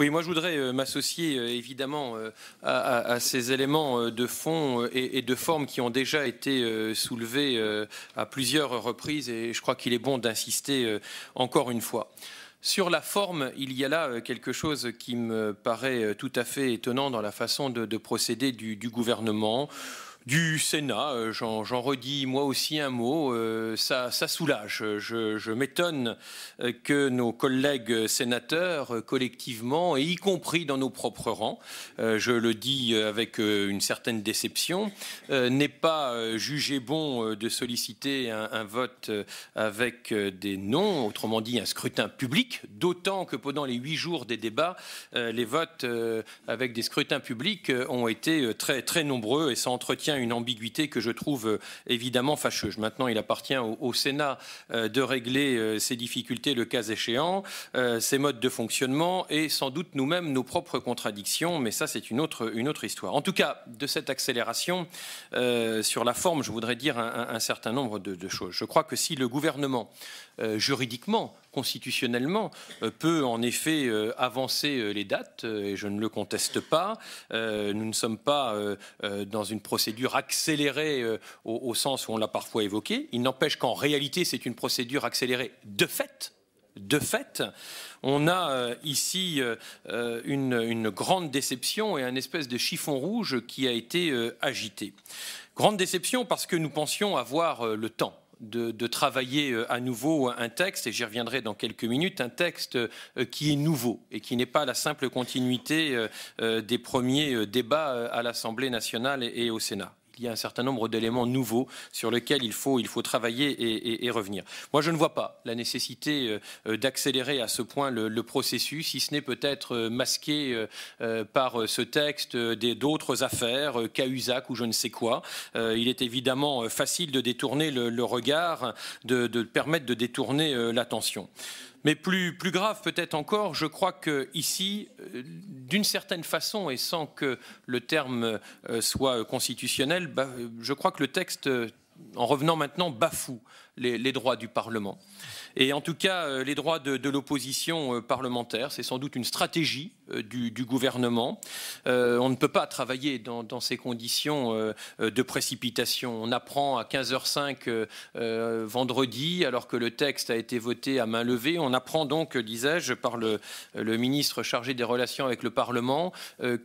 Oui, moi je voudrais euh, m'associer euh, évidemment euh, à, ces éléments de fond et, de forme qui ont déjà été soulevés à plusieurs reprises et je crois qu'il est bon d'insister encore une fois. Sur la forme, il y a là quelque chose qui me paraît tout à fait étonnant dans la façon de, procéder du gouvernement du Sénat, euh, j'en redis moi aussi un mot, euh, ça, ça, soulage. Je, m'étonne euh, que nos collègues sénateurs, collectivement, et y compris dans nos propres rangs, je le dis avec une certaine déception, euh, n'aient pas jugé bon de solliciter un, vote avec des noms, autrement dit un scrutin public, d'autant que pendant les huit jours des débats, les votes avec des scrutins publics ont été très, très nombreux et ça entretient une ambiguïté que je trouve euh, évidemment fâcheuse. Maintenant, il appartient au, Sénat euh, de régler euh, ces difficultés le cas échéant, ces modes de fonctionnement et sans doute nous-mêmes nos propres contradictions, mais ça c'est une autre, une autre histoire. En tout cas, de cette accélération, sur la forme, je voudrais dire un, certain nombre de, choses. Je crois que si le gouvernement, juridiquement, constitutionnellement, euh, peut en effet euh, avancer euh, les dates, et je ne le conteste pas. Nous ne sommes pas dans une procédure accélérée au, sens où on l'a parfois évoqué. Il n'empêche qu'en réalité, c'est une procédure accélérée de fait. De fait, on a ici une, une, grande déception et un espèce de chiffon rouge qui a été agité. Grande déception parce que nous pensions avoir le temps de, travailler euh, à nouveau un texte, et j'y reviendrai dans quelques minutes, un texte euh, qui est nouveau et qui n'est pas la simple continuité euh, des premiers débats à l'Assemblée nationale et au Sénat il y a un certain nombre d'éléments nouveaux sur lesquels il faut, il faut travailler et, revenir. Moi, je ne vois pas la nécessité euh, euh, d'accélérer à ce point le, processus, si ce n'est peut-être euh, masqué par ce texte d'autres affaires, Cahuzac ou je ne sais quoi. Il est évidemment facile de détourner le, regard, de permettre de détourner l'attention. Mais plus, grave peut-être encore, je crois que ici, euh, d'une certaine façon, et sans que le terme euh, soit constitutionnel, bah, je crois que le texte, euh, en revenant maintenant, bafoue les, droits du Parlement. Et en tout cas, euh, les droits de, l'opposition euh, parlementaire, c'est sans doute une stratégie euh, du, gouvernement. on ne peut pas travailler dans, ces conditions de précipitation. On apprend à 15h05 vendredi, alors que le texte a été voté à main levée. On apprend donc, disais-je, par le, ministre chargé des relations avec le Parlement,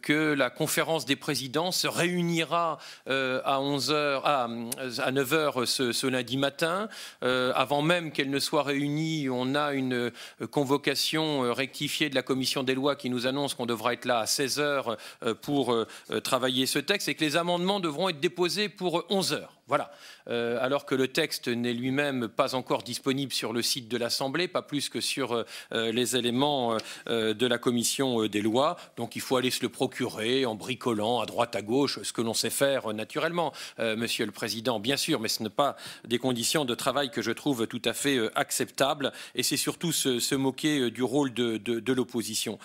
que la conférence des présidents se réunira à 9h ce, ce lundi matin. Euh, avant même qu'elle ne soit réunie, on a une euh, convocation euh, rectifiée de la commission des lois qui nous annonce qu'on devra être là à 16 heures pour travailler ce texte et que les amendements devront être déposés pour 11 heures. Voilà. Euh, alors que le texte n'est lui-même pas encore disponible sur le site de l'Assemblée, pas plus que sur euh, euh, les éléments de la commission des lois. Donc il faut aller se le procurer en bricolant à droite, à gauche, ce que l'on sait faire naturellement, Monsieur le Président, bien sûr, mais ce n'est pas des conditions de travail que je trouve tout à fait acceptables. Et c'est surtout se, moquer du rôle de l'opposition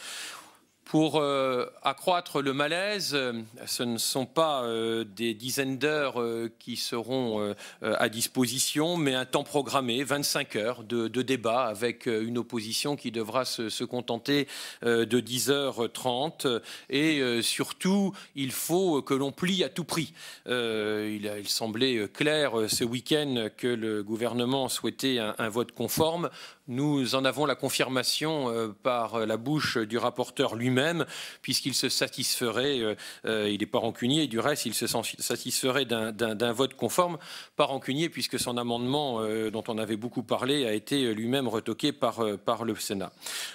pour euh, accroître le malaise. Euh, ce ne sont pas euh, des dizaines d'heures qui seront à disposition, mais un temps programmé, 25 heures de, débat avec une opposition qui devra se, contenter de 10h30. Et surtout, il faut que l'on plie à tout prix. Il, semblait clair ce week-end que le gouvernement souhaitait un vote conforme. Nous en avons la confirmation euh, par la bouche du rapporteur lui-même, puisqu'il se satisferait, euh, euh, il n'est pas rancunier, du reste, il se satisferait d'un vote conforme, pas rancunier, puisque son amendement, dont on avait beaucoup parlé, a été lui-même retoqué par, le Sénat.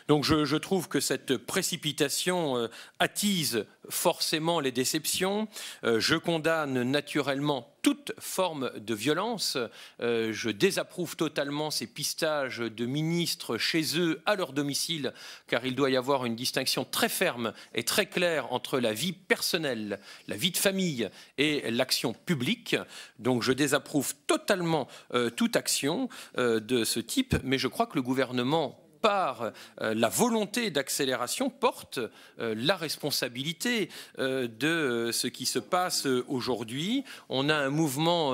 Donc je, je trouve que cette précipitation attise forcément les déceptions. Je condamne naturellement toute forme de violence. Euh, je désapprouve totalement ces pistages de ministres chez eux, à leur domicile, car il doit y avoir une distinction très ferme et très claire entre la vie personnelle, la vie de famille et l'action publique. Donc je désapprouve totalement euh, toute action euh, de ce type, mais je crois que le gouvernement par euh, la volonté d'accélération porte euh, la responsabilité euh, de ce qui se passe aujourd'hui. On a un mouvement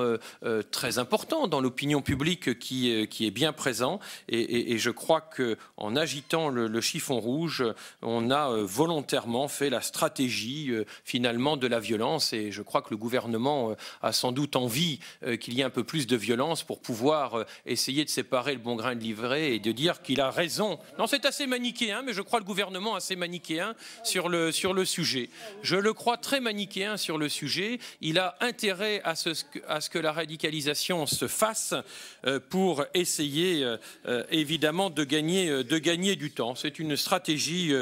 très important dans l'opinion publique qui, qui est bien présent et, je crois qu'en agitant le, le, chiffon rouge, on a volontairement fait la stratégie finalement de la violence et je crois que le gouvernement a sans doute envie qu'il y ait un peu plus de violence pour pouvoir essayer de séparer le bon grain de l'ivraie et de dire qu'il a raison non, c'est assez manichéen, mais je crois le gouvernement assez manichéen sur le, sur le sujet. Je le crois très manichéen sur le sujet. Il a intérêt à ce, à ce que la radicalisation se fasse euh, pour essayer, euh, euh, évidemment, de gagner, de gagner du temps. C'est une stratégie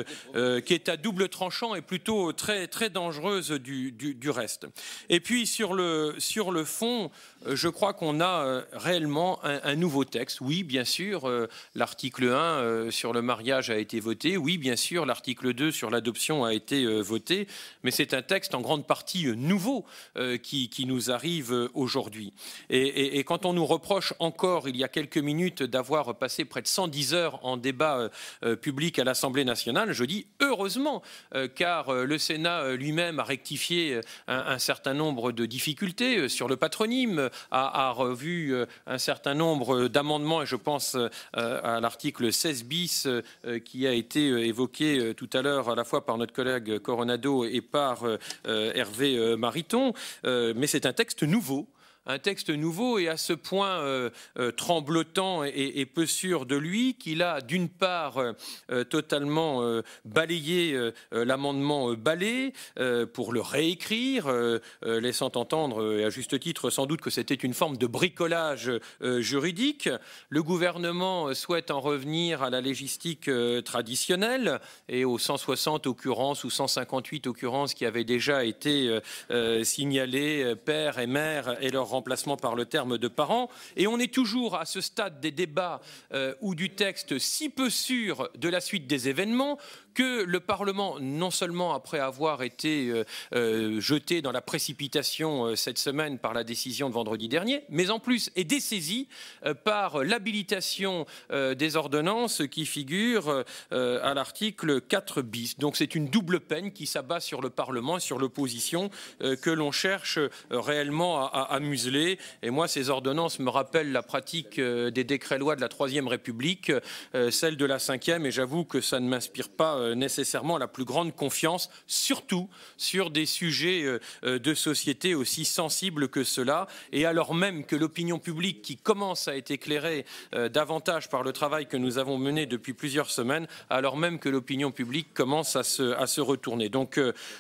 qui est à double tranchant et plutôt très, très dangereuse du, du, reste. Et puis, sur le, sur le fond, je crois qu'on a réellement un, un, nouveau texte. Oui, bien sûr, l'article 1 euh, sur le mariage a été voté. Oui, bien sûr, l'article 2 sur l'adoption a été euh, voté, mais c'est un texte en grande partie euh, nouveau qui, nous arrive aujourd'hui. Et, quand on nous reproche encore, il y a quelques minutes, d'avoir passé près de 110 heures en débat public à l'Assemblée nationale, je dis heureusement, car le Sénat lui-même a rectifié un, certain nombre de difficultés sur le patronyme, a revu un certain nombre d'amendements, et je pense à l'article 16 euh, euh, qui a été euh, évoqué tout à l'heure à la fois par notre collègue Coronado et par Hervé Mariton. mais c'est un texte nouveau un texte nouveau et à ce point euh, euh, tremblotant et, peu sûr de lui qu'il a d'une part euh, totalement balayé l'amendement balai pour le réécrire, laissant entendre, et à juste titre sans doute, que c'était une forme de bricolage juridique. Le gouvernement souhaite en revenir à la légistique traditionnelle et aux 160 occurrences ou 158 occurrences qui avaient déjà été signalées, père et mère et leur remplacement par le terme de parent. Et on est toujours à ce stade des débats euh, ou du texte si peu sûr de la suite des événements que le Parlement, non seulement après avoir été euh, euh, jeté dans la précipitation euh, cette semaine par la décision de vendredi dernier, mais en plus est dessaisi par l'habilitation des ordonnances qui figurent à l'article 4 bis. Donc c'est une double peine qui s'abat sur le Parlement et sur l'opposition que l'on cherche réellement à, à, museler. Et moi, ces ordonnances me rappellent la pratique des décrets-lois de la Troisième République, celle de la Cinquième, et j'avoue que ça ne m'inspire pas euh, nécessairement la plus grande confiance, surtout sur des sujets euh, euh, de société aussi sensibles que cela. Et alors même que l'opinion publique, qui commence à être éclairée davantage par le travail que nous avons mené depuis plusieurs semaines, alors même que l'opinion publique commence à se, retourner. Donc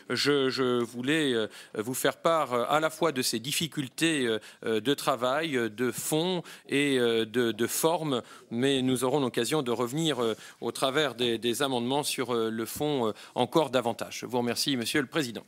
je, voulais vous faire part à la fois de ces difficultés de travail, de fond et de, forme, mais nous aurons l'occasion de revenir au travers des amendements sur euh, le font euh, encore davantage. Je vous remercie, Monsieur le Président.